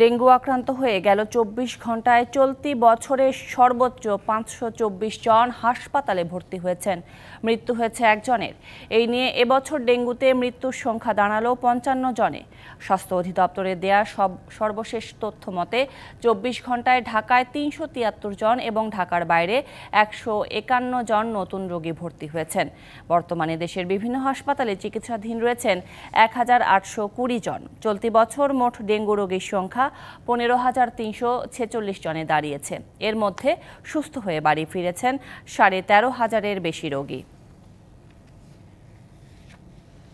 dengue আক্রান্ত হয়ে গেল চব্বিশ ঘন্টায় চলতি বছরে সর্বোচ্চ পাঁচশো জন হাসপাতালে ভর্তি হয়েছেন মৃত্যু হয়েছে একজনের এই নিয়ে এবছর ডেঙ্গুতে মৃত্যুর সংখ্যা দাঁড়ালো পঞ্চান্ন জনে স্বাস্থ্য অধিদপ্তরে দেয়া সব সর্বশেষ তথ্য মতে চব্বিশ ঘন্টায় ঢাকায় তিনশো তিয়াত্তর জন এবং ঢাকার বাইরে একশো একান্ন জন নতুন রোগী ভর্তি হয়েছেন বর্তমানে দেশের বিভিন্ন হাসপাতালে চিকিৎসাধীন রয়েছেন এক হাজার আটশো কুড়ি জন চলতি বছর মোট ডেঙ্গু রোগীর সংখ্যা পনেরো হাজার তিনশো ছেচল্লিশ জনে দাঁড়িয়েছে এর মধ্যে সুস্থ হয়ে বাড়ি ফিরেছেন সাড়ে তেরো হাজারের বেশি রোগী